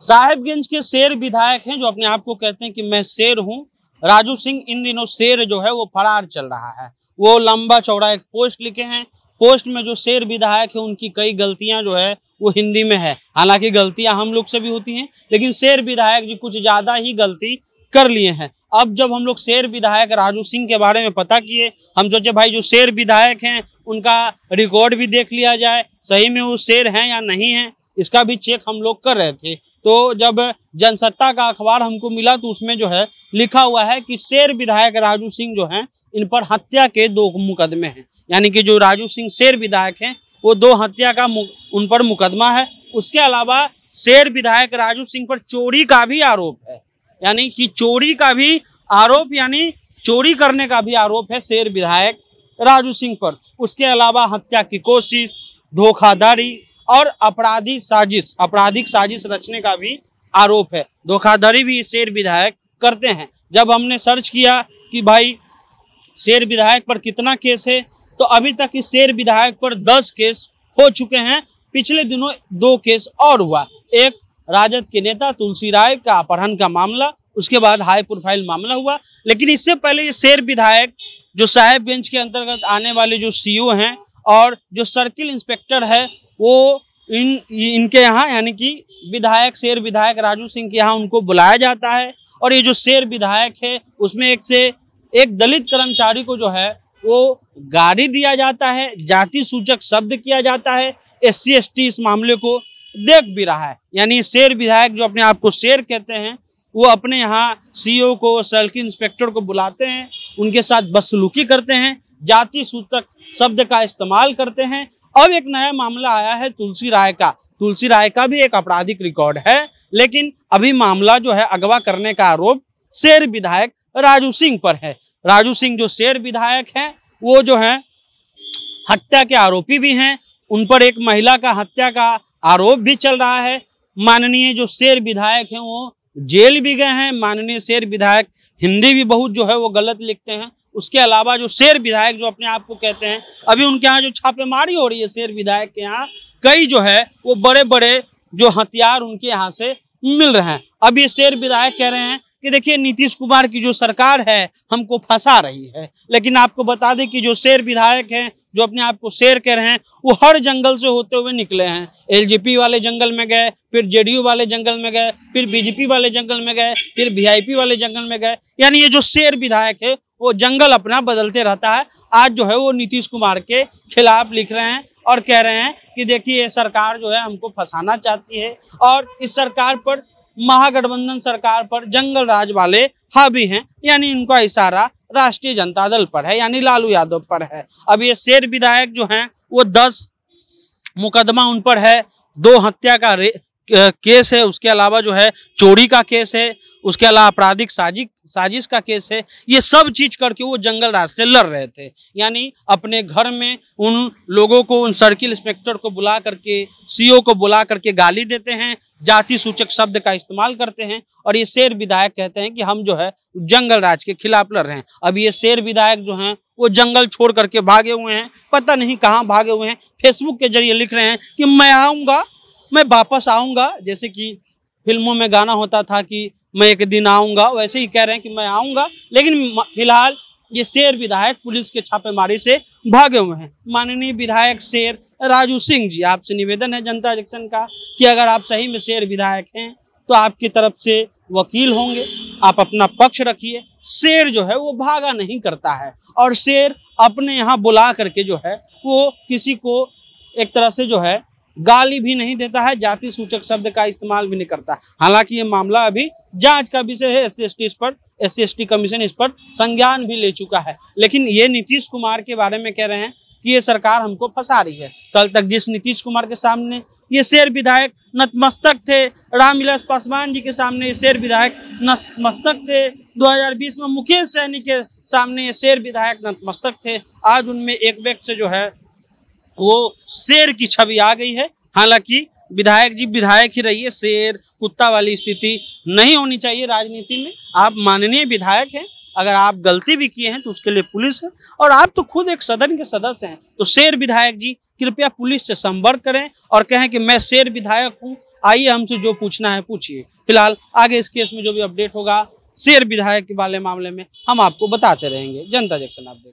साहेबगंज के शेर विधायक हैं जो अपने आप को कहते हैं कि मैं शेर हूं राजू सिंह इन दिनों शेर जो है वो फरार चल रहा है वो लंबा चौड़ा एक पोस्ट लिखे हैं पोस्ट में जो शेर विधायक है उनकी कई गलतियां जो है वो हिंदी में है हालांकि गलतियां हम लोग से भी होती हैं लेकिन शेर विधायक जी कुछ ज्यादा ही गलती कर लिए हैं अब जब हम लोग शेर विधायक राजू सिंह के बारे में पता किए हम सोचे भाई जो शेर विधायक हैं उनका रिकॉर्ड भी देख लिया जाए सही में वो शेर हैं या नहीं है इसका भी चेक हम लोग कर रहे थे तो जब जनसत्ता का अखबार हमको मिला तो उसमें जो है लिखा हुआ है कि शेर विधायक राजू सिंह जो हैं इन पर हत्या के दो मुकदमे हैं यानी कि जो राजू सिंह शेर विधायक हैं वो दो हत्या का उन पर मुकदमा है उसके अलावा शेर विधायक राजू सिंह पर चोरी का भी आरोप है यानी कि चोरी का भी आरोप यानी चोरी करने का भी आरोप है शेर विधायक राजू सिंह पर उसके अलावा हत्या की कोशिश धोखाधड़ी और अपराधी साजिश आपराधिक साजिश रचने का भी आरोप है धोखाधड़ी भी शेर विधायक करते हैं जब हमने सर्च किया कि भाई शेर विधायक पर कितना केस है तो अभी तक इस शेर विधायक पर दस केस हो चुके हैं पिछले दिनों दो केस और हुआ एक राजद के नेता तुलसी राय का अपहरण का मामला उसके बाद हाई प्रोफाइल मामला हुआ लेकिन इससे पहले ये शेर विधायक जो साहेब बेंच के अंतर्गत आने वाले जो सीईओ हैं और जो सर्किल इंस्पेक्टर है वो इन इनके यहाँ यानी कि विधायक शेर विधायक राजू सिंह के यहाँ उनको बुलाया जाता है और ये जो शेर विधायक है उसमें एक से एक दलित कर्मचारी को जो है वो गाड़ी दिया जाता है जाति सूचक शब्द किया जाता है एस सी इस मामले को देख भी रहा है यानी शेर विधायक जो अपने आप को शेर कहते हैं वो अपने यहाँ सीईओ को सड़क इंस्पेक्टर को बुलाते हैं उनके साथ बदसलूकी करते हैं जाति सूचक शब्द का इस्तेमाल करते हैं अब एक नया मामला आया है तुलसी राय का तुलसी राय का भी एक आपराधिक रिकॉर्ड है लेकिन अभी मामला जो है अगवा करने का आरोप शेर विधायक राजू सिंह पर है राजू सिंह जो शेर विधायक है वो जो है हत्या के आरोपी भी हैं उन पर एक महिला का हत्या का आरोप भी चल रहा है माननीय जो शेर विधायक हैं वो जेल भी गए हैं माननीय शेर विधायक हिंदी भी बहुत जो है वो गलत लिखते हैं उसके अलावा जो शेर विधायक जो अपने आप को कहते हैं अभी उनके यहाँ जो छापेमारी हो रही है शेर विधायक के यहाँ कई जो है वो बड़े बड़े जो हथियार उनके यहाँ से मिल रहे हैं अब ये शेर विधायक कह रहे हैं कि देखिए नीतीश कुमार की जो सरकार है हमको फंसा रही है लेकिन आपको बता दें कि जो शेर विधायक हैं जो अपने आप को शेर कह रहे हैं वो हर जंगल से होते हुए निकले हैं एलजेपी वाले जंगल में गए फिर जेडीयू वाले जंगल में गए फिर बीजेपी वाले जंगल में गए फिर वीआईपी वाले जंगल में गए यानी ये जो शेर विधायक है वो जंगल अपना बदलते रहता है आज जो है वो नीतीश कुमार के खिलाफ लिख रहे हैं और कह रहे हैं कि देखिए सरकार जो है हमको फंसाना चाहती है और इस सरकार पर महागठबंधन सरकार पर जंगल राज वाले हावी हैं यानी इनका इशारा राष्ट्रीय जनता दल पर है यानी लालू यादव पर है अब ये शेर विधायक जो हैं वो दस मुकदमा उन पर है दो हत्या का केस है उसके अलावा जो है चोरी का केस है उसके अलावा आपराधिक साजिक साजिश का केस है ये सब चीज करके वो जंगल राज से लड़ रहे थे यानी अपने घर में उन लोगों को उन सर्किल इंस्पेक्टर को बुला करके सीओ को बुला करके गाली देते हैं जाति सूचक शब्द का इस्तेमाल करते हैं और ये शेर विधायक कहते हैं कि हम जो है जंगल राज के खिलाफ लड़ रहे हैं अब ये शेर विधायक जो हैं वो जंगल छोड़ करके भागे हुए हैं पता नहीं कहाँ भागे हुए हैं फेसबुक के जरिए लिख रहे हैं कि मैं आऊँगा मैं वापस आऊँगा जैसे कि फिल्मों में गाना होता था कि मैं एक दिन आऊँगा वैसे ही कह रहे हैं कि मैं आऊँगा लेकिन फिलहाल ये शेर विधायक पुलिस के छापेमारी से भागे हुए हैं माननीय विधायक शेर राजू सिंह जी आपसे निवेदन है जनता जंक्शन का कि अगर आप सही में शेर विधायक हैं तो आपकी तरफ से वकील होंगे आप अपना पक्ष रखिए शेर जो है वो भागा नहीं करता है और शेर अपने यहाँ बुला करके जो है वो किसी को एक तरह से जो है गाली भी नहीं देता है जाति सूचक शब्द का इस्तेमाल भी नहीं करता हालांकि ये मामला अभी जांच का विषय है एस सी इस पर एस सी कमीशन इस पर संज्ञान भी ले चुका है लेकिन ये नीतीश कुमार के बारे में कह रहे हैं कि ये सरकार हमको फंसा रही है कल तक जिस नीतीश कुमार के सामने ये शेर विधायक नतमस्तक थे रामविलास पासवान जी के सामने ये शेर विधायक नतमस्तक थे 2020 में मुकेश सैनी के सामने ये शेर विधायक नतमस्तक थे आज उनमें एक व्यक्ति से जो है वो शेर की छवि आ गई है हालांकि विधायक जी विधायक ही रहिए शेर कुत्ता वाली स्थिति नहीं होनी चाहिए राजनीति में आप माननीय विधायक हैं अगर आप गलती भी किए हैं तो उसके लिए पुलिस है और आप तो खुद एक सदन के सदस्य हैं तो शेर विधायक जी कृपया पुलिस से संपर्क करें और कहें कि मैं शेर विधायक हूँ आइए हमसे जो पूछना है पूछिए फिलहाल आगे इस केस में जो भी अपडेट होगा शेर विधायक के वाले मामले में हम आपको बताते रहेंगे जनता जैक्शन आप देख